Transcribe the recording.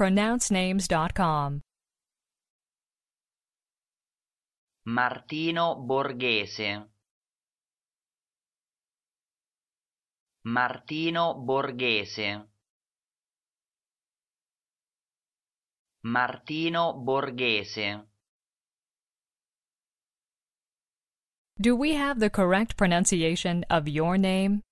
pronouncenames.com. Martino Borghese Martino Borghese Martino Borghese Do we have the correct pronunciation of your name?